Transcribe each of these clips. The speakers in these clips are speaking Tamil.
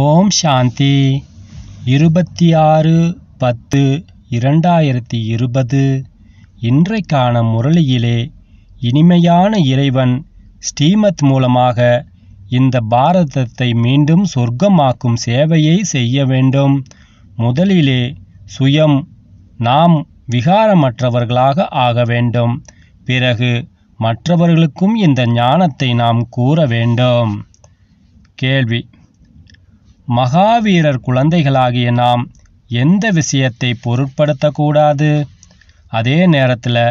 ஓம் சாந்தி இருபத்தி ஆறு பத்து இரண்டாயிரத்தி இருபது இன்றைக்கான முரளியிலே இனிமையான இறைவன் ஸ்ரீமத் மூலமாக இந்த பாரதத்தை மீண்டும் சொர்க்கமாக்கும் சேவையை செய்ய வேண்டும் முதலிலே சுயம் நாம் விகாரமற்றவர்களாக ஆக வேண்டும் பிறகு மற்றவர்களுக்கும் இந்த ஞானத்தை நாம் கூற வேண்டும் கேள்வி மகாவீரர் குழந்தைகளாகிய நாம் எந்த விஷயத்தை பொருட்படுத்தக்கூடாது அதே நேரத்தில்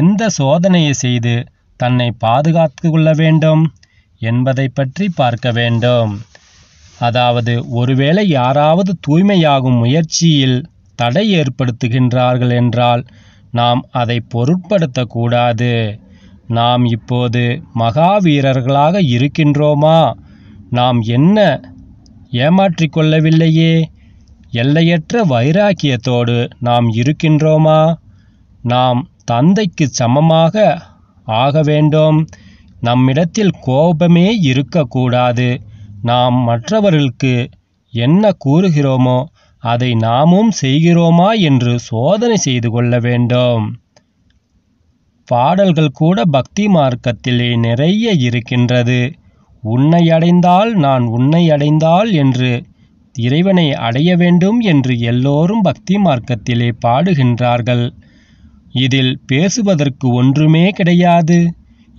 எந்த சோதனையை செய்து தன்னை பாதுகாத்து கொள்ள வேண்டும் என்பதை பற்றி பார்க்க வேண்டும் அதாவது ஒருவேளை யாராவது தூய்மையாகும் முயற்சியில் தடை ஏற்படுத்துகின்றார்கள் என்றால் நாம் அதை பொருட்படுத்தக்கூடாது நாம் இப்போது மகாவீரர்களாக இருக்கின்றோமா நாம் என்ன ஏமாற்றிக் கொள்ளவில்லையே எல்லையற்ற வைராக்கியத்தோடு நாம் இருக்கின்றோமா நாம் தந்தைக்கு சமமாக ஆக வேண்டும் நம்மிடத்தில் கோபமே இருக்கக்கூடாது நாம் மற்றவர்களுக்கு என்ன கூறுகிறோமோ அதை நாமும் செய்கிறோமா என்று சோதனை செய்து கொள்ள வேண்டும் பாடல்கள் கூட பக்தி மார்க்கத்திலே நிறைய இருக்கின்றது உன்னை அடைந்தால் நான் உன்னை அடைந்தால் என்று இறைவனை அடைய வேண்டும் என்று எல்லோரும் பக்தி மார்க்கத்திலே பாடுகின்றார்கள் இதில் பேசுவதற்கு ஒன்றுமே கிடையாது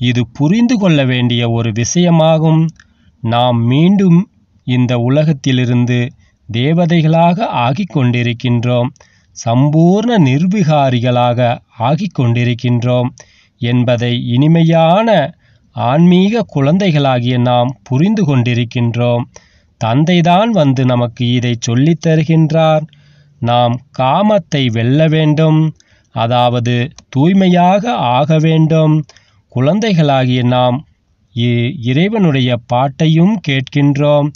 இது புரிந்து கொள்ள வேண்டிய ஒரு விஷயமாகும் நாம் மீண்டும் இந்த உலகத்திலிருந்து தேவதைகளாக ஆகிக்கொண்டிருக்கின்றோம் சம்பூர்ண நிர்விகாரிகளாக ஆகிக்கொண்டிருக்கின்றோம் என்பதை இனிமையான ஆன்மீக குழந்தைகளாகிய நாம் புரிந்து கொண்டிருக்கின்றோம் தந்தைதான் வந்து நமக்கு இதை சொல்லித் தருகின்றார் நாம் காமத்தை வெல்ல வேண்டும் அதாவது தூய்மையாக ஆக வேண்டும் குழந்தைகளாகிய நாம் இறைவனுடைய பாட்டையும் கேட்கின்றோம்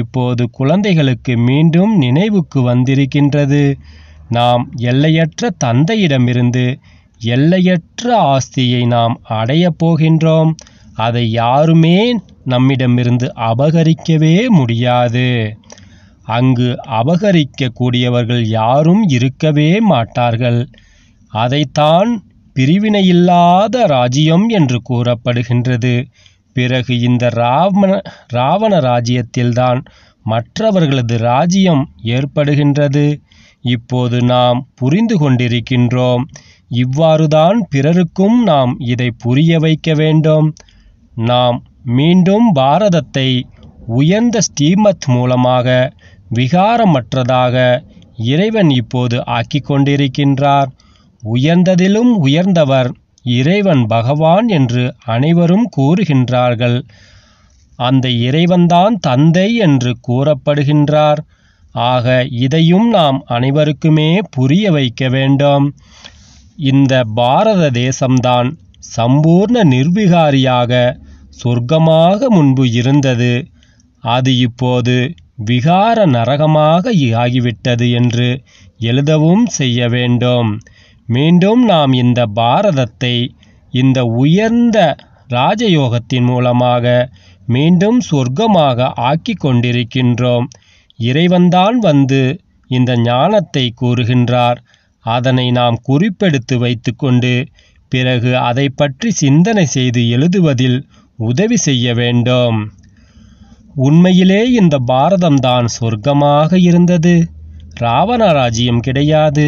இப்போது குழந்தைகளுக்கு மீண்டும் நினைவுக்கு வந்திருக்கின்றது நாம் எல்லையற்ற தந்தையிடமிருந்து எல்லையற்ற ஆஸ்தியை நாம் அடையப் போகின்றோம் அதை யாருமே நம்மிடமிருந்து அபகரிக்கவே முடியாது அங்கு அபகரிக்கக்கூடியவர்கள் யாரும் இருக்கவே மாட்டார்கள் அதைத்தான் பிரிவினையில்லாத ராஜ்யம் என்று கூறப்படுகின்றது பிறகு இந்த ராவண ராவண ராஜ்யத்தில்தான் மற்றவர்களது ராஜ்யம் ஏற்படுகின்றது இப்போது நாம் புரிந்து கொண்டிருக்கின்றோம் இவ்வாறுதான் பிறருக்கும் நாம் இதை புரிய வைக்க வேண்டும் நாம் மீண்டும் பாரதத்தை உயர்ந்த ஸ்ரீமத் மூலமாக விகாரமற்றதாக இறைவன் இப்போது ஆக்கிக் கொண்டிருக்கின்றார் உயர்ந்ததிலும் உயர்ந்தவர் இறைவன் பகவான் என்று அனைவரும் கூறுகின்றார்கள் அந்த இறைவன்தான் தந்தை என்று கூறப்படுகின்றார் ஆக இதையும் நாம் அனைவருக்குமே புரிய வைக்க வேண்டும் இந்த பாரத தேசம்தான் சம்பூர்ண நிர்விகாரியாக சொர்க்கமாக முன்பு இருந்தது அது இப்போது விகார நரகமாக ஆகிவிட்டது என்று எழுதவும் செய்ய வேண்டும் மீண்டும் நாம் இந்த பாரதத்தை இந்த உயர்ந்த ராஜயோகத்தின் மூலமாக மீண்டும் சொர்க்கமாக ஆக்கி கொண்டிருக்கின்றோம் இறைவன்தான் வந்து இந்த ஞானத்தை கூறுகின்றார் அதனை நாம் குறிப்பெடுத்து வைத்துக்கொண்டு பிறகு அதை பற்றி சிந்தனை செய்து எழுதுவதில் உதவி செய்ய வேண்டும் உண்மையிலே இந்த பாரதம்தான் சொர்க்கமாக இருந்தது ராவண கிடையாது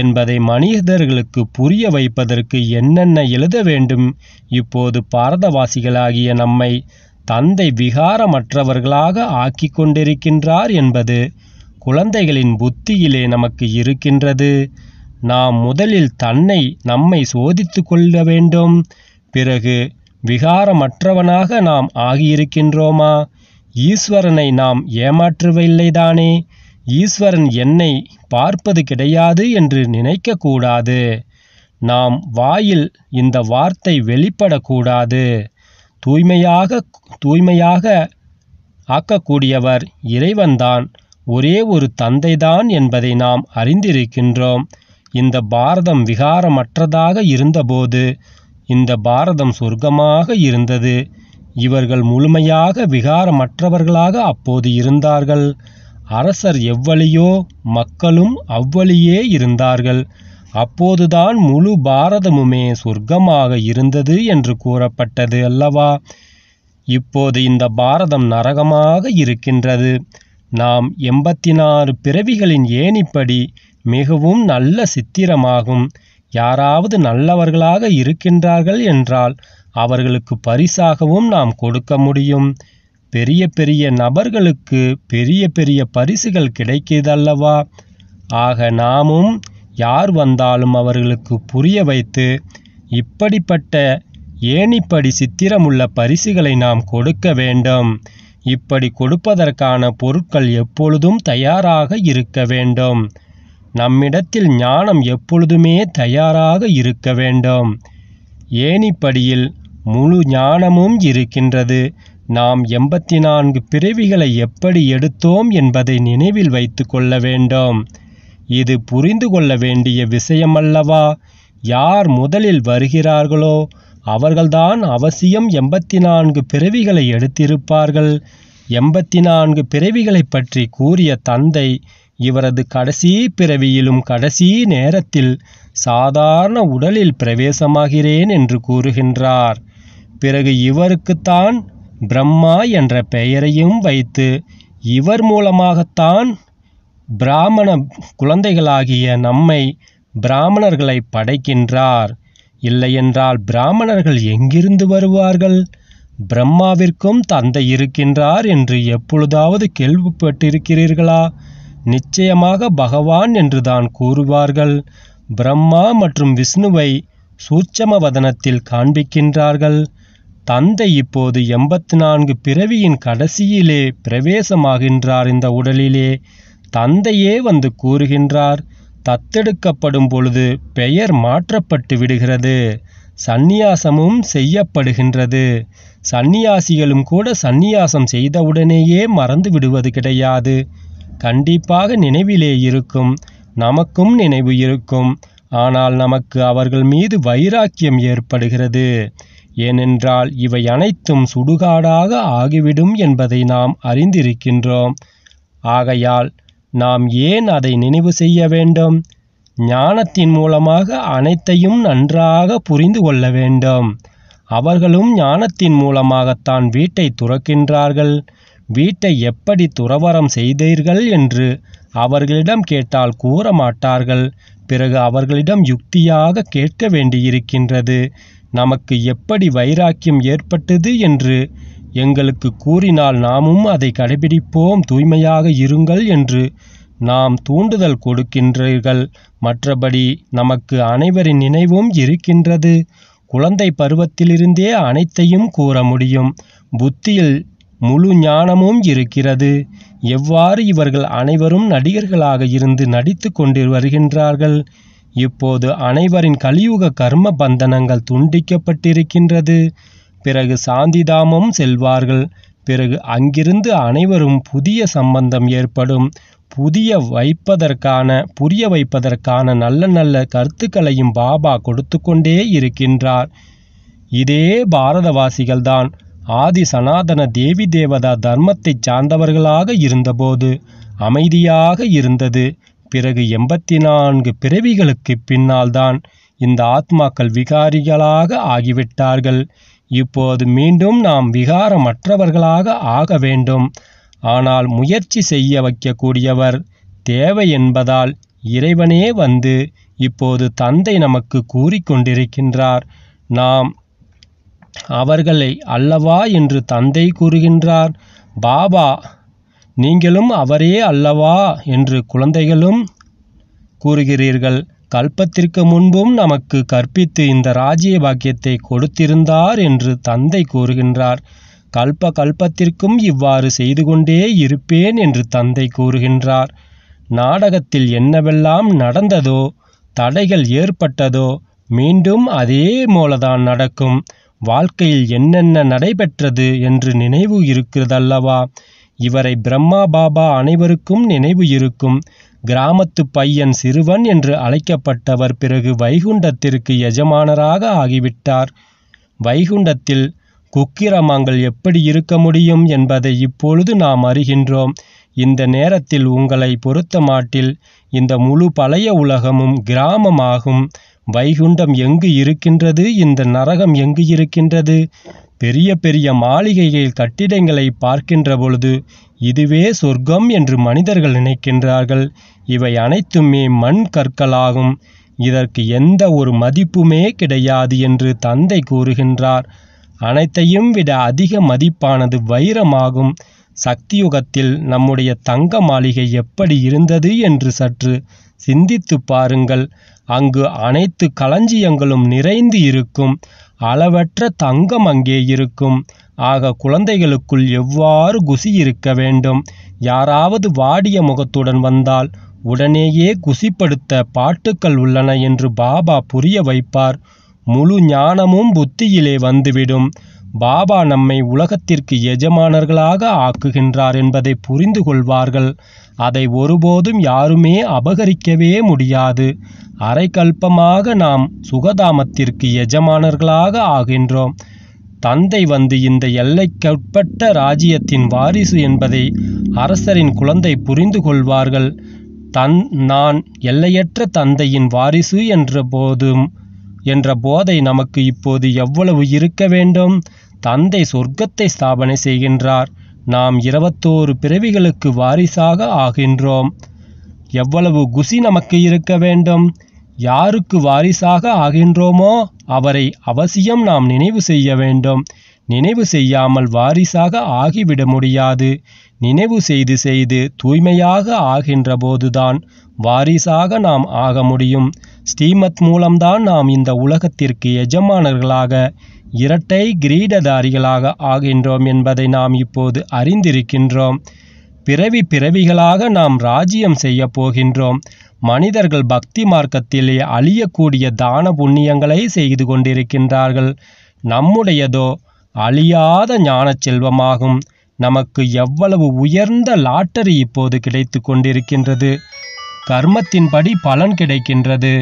என்பதை மனிதர்களுக்கு புரிய வைப்பதற்கு என்னென்ன எழுத வேண்டும் இப்போது பாரதவாசிகளாகிய நம்மை தந்தை விகாரமற்றவர்களாக ஆக்கி கொண்டிருக்கின்றார் என்பது குழந்தைகளின் புத்தியிலே நமக்கு இருக்கின்றது நாம் முதலில் தன்னை நம்மை சோதித்து கொள்ள வேண்டும் பிறகு விகாரமற்றவனாக நாம் ஆகியிருக்கின்றோமா ஈஸ்வரனை நாம் ஏமாற்றவில்லைதானே ஈஸ்வரன் என்னை பார்ப்பது கிடையாது என்று நினைக்கக்கூடாது நாம் வாயில் இந்த வார்த்தை வெளிப்படக்கூடாது தூய்மையாக தூய்மையாக ஆக்கக்கூடியவர் இறைவன்தான் ஒரே ஒரு தந்தைதான் என்பதை நாம் அறிந்திருக்கின்றோம் இந்த பாரதம் விகாரமற்றதாக இருந்தபோது இந்த பாரதம் சொர்க்கமாக இருந்தது இவர்கள் முழுமையாக விகாரமற்றவர்களாக அப்போது இருந்தார்கள் அரசர் எவ்வழியோ மக்களும் அவ்வழியே இருந்தார்கள் அப்போதுதான் முழு பாரதமுமே சொர்க்கமாக இருந்தது என்று கூறப்பட்டது அல்லவா இப்போது இந்த பாரதம் நரகமாக இருக்கின்றது நாம் எண்பத்தி நாலு பிறவிகளின் ஏணிப்படி மிகவும் நல்ல சித்திரமாகும் யாராவது நல்லவர்களாக இருக்கின்றார்கள் என்றால் அவர்களுக்கு பரிசாகவும் நாம் கொடுக்க முடியும் பெரிய பெரிய நபர்களுக்கு பெரிய பெரிய பரிசுகள் கிடைக்கிறதல்லவா ஆக நாமும் யார் வந்தாலும் அவர்களுக்கு புரிய வைத்து இப்படிப்பட்ட ஏணிப்படி சித்திரமுள்ள பரிசுகளை நாம் கொடுக்க வேண்டும் இப்படி கொடுப்பதற்கான பொருட்கள் எப்பொழுதும் தயாராக இருக்க வேண்டும் நம்மிடத்தில் ஞானம் எப்பொழுதுமே தயாராக இருக்க வேண்டும் ஏனிப்படியில் முழு ஞானமும் இருக்கின்றது நாம் எண்பத்தி நான்கு பிறவிகளை எப்படி எடுத்தோம் என்பதை நினைவில் வைத்து கொள்ள வேண்டும் இது புரிந்து கொள்ள வேண்டிய விஷயமல்லவா யார் முதலில் வருகிறார்களோ அவர்கள்தான் அவசியம் எண்பத்தி நான்கு பிறவிகளை எடுத்திருப்பார்கள் எண்பத்தி நான்கு பிறவிகளை பற்றி கூறிய தந்தை இவரது கடைசி பிறவியிலும் கடைசி நேரத்தில் சாதாரண உடலில் பிரவேசமாகிறேன் என்று கூறுகின்றார் பிறகு இவருக்குத்தான் பிரம்மா என்ற பெயரையும் வைத்து இவர் மூலமாகத்தான் பிராமண குழந்தைகளாகிய நம்மை பிராமணர்களை படைக்கின்றார் இல்லையென்றால் பிராமணர்கள் எங்கிருந்து வருவார்கள் பிரம்மாவிற்கும் தந்தை இருக்கின்றார் என்று எப்பொழுதாவது கேள்விப்பட்டிருக்கிறீர்களா நிச்சயமாக பகவான் என்றுதான் கூறுவார்கள் பிரம்மா மற்றும் விஷ்ணுவை சூட்சமவதனத்தில் காண்பிக்கின்றார்கள் தந்தை இப்போது எண்பத்தி நான்கு பிறவியின் கடைசியிலே பிரவேசமாகின்றார் இந்த உடலிலே தந்தையே வந்து கூறுகின்றார் தத்தெடுக்கப்படும் பொழுது பெயர் மாற்றப்பட்டு விடுகிறது சந்நியாசமும் செய்யப்படுகின்றது சந்நியாசிகளும் கூட சந்நியாசம் செய்தவுடனேயே மறந்து விடுவது கிடையாது கண்டிப்பாக நினைவிலே இருக்கும் நமக்கும் நினைவு இருக்கும் ஆனால் நமக்கு அவர்கள் மீது வைராக்கியம் ஏற்படுகிறது ஏனென்றால் இவை அனைத்தும் சுடுகாடாக ஆகிவிடும் என்பதை நாம் அறிந்திருக்கின்றோம் ஆகையால் நாம் ஏன் அதை நினைவு செய்ய வேண்டும் ஞானத்தின் மூலமாக அனைத்தையும் நன்றாக புரிந்து கொள்ள வேண்டும் அவர்களும் ஞானத்தின் மூலமாகத்தான் வீட்டை துறக்கின்றார்கள் வீட்டை எப்படி துறவறம் செய்தீர்கள் என்று அவர்களிடம் கேட்டால் கூற மாட்டார்கள் பிறகு அவர்களிடம் யுக்தியாக கேட்க வேண்டியிருக்கின்றது நமக்கு எப்படி வைராக்கியம் ஏற்பட்டது என்று எங்களுக்கு கூறினால் நாமும் அதை கடைபிடிப்போம் தூய்மையாக இருங்கள் என்று நாம் தூண்டுதல் கொடுக்கின்றீர்கள் மற்றபடி நமக்கு அனைவரின் நினைவும் இருக்கின்றது குழந்தை பருவத்திலிருந்தே அனைத்தையும் கூற முடியும் புத்தியில் முழு ஞானமும் இருக்கிறது எவ்வாறு இவர்கள் அனைவரும் நடிகர்களாக இருந்து நடித்து கொண்டு வருகின்றார்கள் இப்போது அனைவரின் கலியுக கர்ம பந்தனங்கள் துண்டிக்கப்பட்டிருக்கின்றது பிறகு சாந்திதாமம் செல்வார்கள் பிறகு அங்கிருந்து அனைவரும் புதிய சம்பந்தம் ஏற்படும் புதிய வைப்பதற்கான புரிய வைப்பதற்கான நல்ல நல்ல கருத்துக்களையும் பாபா கொடுத்து கொண்டே இருக்கின்றார் இதே பாரதவாசிகள்தான் ஆதி சனாதன தேவி தேவதா தர்மத்தை சார்ந்தவர்களாக இருந்தபோது அமைதியாக இருந்தது பிறகு எண்பத்தி நான்கு பிறவிகளுக்கு பின்னால்தான் இந்த ஆத்மாக்கள் விகாரிகளாக ஆகிவிட்டார்கள் இப்போது மீண்டும் நாம் விகாரமற்றவர்களாக ஆக வேண்டும் ஆனால் முயற்சி செய்ய வைக்கக்கூடியவர் தேவை என்பதால் இறைவனே வந்து இப்போது தந்தை நமக்கு கூறிக்கொண்டிருக்கின்றார் நாம் அவர்களை அல்லவா என்று தந்தை கூறுகின்றார் பாபா நீங்களும் அவரே அல்லவா என்று குழந்தைகளும் கூறுகிறீர்கள் கல்பத்திற்கு முன்பும் நமக்கு கற்பித்து இந்த ராஜ்ய பாக்கியத்தை கொடுத்திருந்தார் என்று தந்தை கூறுகின்றார் கல்ப கல்பத்திற்கும் இவ்வாறு செய்து கொண்டே இருப்பேன் என்று தந்தை கூறுகின்றார் நாடகத்தில் என்னவெல்லாம் நடந்ததோ தடைகள் ஏற்பட்டதோ மீண்டும் அதே போலதான் நடக்கும் வாழ்க்கையில் என்னென்ன நடைபெற்றது என்று நினைவு இருக்கிறதல்லவா இவரை பிரம்மா பாபா அனைவருக்கும் நினைவு இருக்கும் கிராமத்து பையன் சிறுவன் என்று அழைக்கப்பட்டவர் பிறகு வைகுண்டத்திற்கு எஜமானராக ஆகிவிட்டார் வைகுண்டத்தில் குக்கிரமங்கள் எப்படி இருக்க முடியும் என்பதை இப்பொழுது நாம் அறிகின்றோம் இந்த நேரத்தில் உங்களை பொறுத்த மாட்டில் இந்த முழு பழைய உலகமும் கிராமமாகும் வைகுண்டம் எங்கு இருக்கின்றது இந்த நரகம் எங்கு இருக்கின்றது பெரிய பெரிய மாளிகைகள் கட்டிடங்களை பார்க்கின்ற பொழுது இதுவே சொர்க்கம் என்று மனிதர்கள் நினைக்கின்றார்கள் இவை அனைத்துமே மண் கற்களாகும் இதற்கு எந்த ஒரு மதிப்புமே கிடையாது என்று தந்தை கூறுகின்றார் அனைத்தையும் விட அதிக மதிப்பானது வைரமாகும் சக்தியுகத்தில் நம்முடைய தங்க மாளிகை எப்படி இருந்தது என்று சற்று சிந்தித்து பாருங்கள் அங்கு அனைத்து களஞ்சியங்களும் நிறைந்து இருக்கும் அளவற்ற தங்கம் அங்கே இருக்கும் ஆக குழந்தைகளுக்குள் எவ்வாறு குசி இருக்க வேண்டும் யாராவது வாடிய முகத்துடன் வந்தால் உடனேயே குசிப்படுத்த பாட்டுக்கள் உள்ளன என்று பாபா புரிய வைப்பார் முழு ஞானமும் புத்தியிலே வந்துவிடும் பாபா நம்மை உலகத்திற்கு எஜமானர்களாக ஆக்குகின்றார் என்பதை புரிந்து கொள்வார்கள் அதை ஒருபோதும் யாருமே அபகரிக்கவே முடியாது அரைக்கல்பமாக நாம் சுகதாமத்திற்கு எஜமானர்களாக ஆகின்றோம் தந்தை வந்து இந்த எல்லைக்குட்பட்ட ராஜ்யத்தின் வாரிசு என்பதை அரசரின் குழந்தை புரிந்து கொள்வார்கள் தன் நான் எல்லையற்ற தந்தையின் வாரிசு என்ற போதும் என்ற போதை நமக்கு இப்போது எவ்வளவு இருக்க வேண்டும் தந்தை சொர்க்கத்தை ஸ்தாபனை செய்கின்றார் நாம் இருபத்தோரு பிறவிகளுக்கு வாரிசாக ஆகின்றோம் எவ்வளவு குசி நமக்கு இருக்க வேண்டும் யாருக்கு வாரிசாக ஆகின்றோமோ அவரை அவசியம் நாம் நினைவு செய்ய வேண்டும் நினைவு செய்யாமல் வாரிசாக ஆகிவிட முடியாது நினைவு செய்து செய்து தூய்மையாக ஆகின்ற போதுதான் வாரிசாக நாம் ஆக முடியும் ஸ்ரீமத் மூலம்தான் நாம் இந்த உலகத்திற்கு எஜமானர்களாக இரட்டை கிரீடதாரிகளாக ஆகின்றோம் என்பதை நாம் இப்போது அறிந்திருக்கின்றோம் பிறவி பிறவிகளாக நாம் ராஜ்யம் செய்ய போகின்றோம் மனிதர்கள் பக்தி மார்க்கத்திலே அழியக்கூடிய தான புண்ணியங்களை செய்து கொண்டிருக்கின்றார்கள் நம்முடையதோ அழியாத ஞான செல்வமாகும் நமக்கு எவ்வளவு உயர்ந்த லாட்டரி இப்போது கிடைத்து கொண்டிருக்கின்றது கர்மத்தின்படி பலன் கிடைக்கின்றது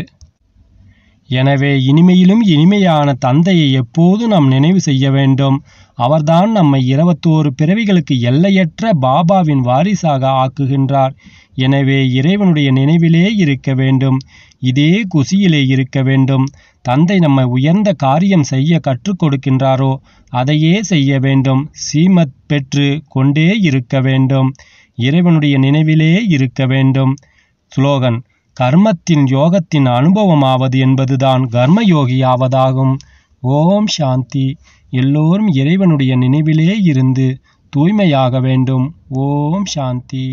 எனவே இனிமையிலும் இனிமையான தந்தையை எப்போது நாம் நினைவு செய்ய வேண்டும் அவர்தான் நம்மை இருபத்தோரு பிறவிகளுக்கு எல்லையற்ற பாபாவின் வாரிசாக ஆக்குகின்றார் எனவே இறைவனுடைய நினைவிலே இருக்க வேண்டும் இதே குசியிலே இருக்க வேண்டும் தந்தை நம்மை உயர்ந்த காரியம் செய்ய கற்றுக் கொடுக்கின்றாரோ அதையே செய்ய வேண்டும் சீமத் பெற்று கொண்டே இருக்க வேண்டும் இறைவனுடைய நினைவிலே இருக்க வேண்டும் ஸ்லோகன் கர்மத்தின் யோகத்தின் அனுபவமாவது என்பதுதான் கர்மயோகியாவதாகும் ஓம் சாந்தி எல்லோரும் இறைவனுடைய நினைவிலே இருந்து தூய்மையாக வேண்டும் ஓம் சாந்தி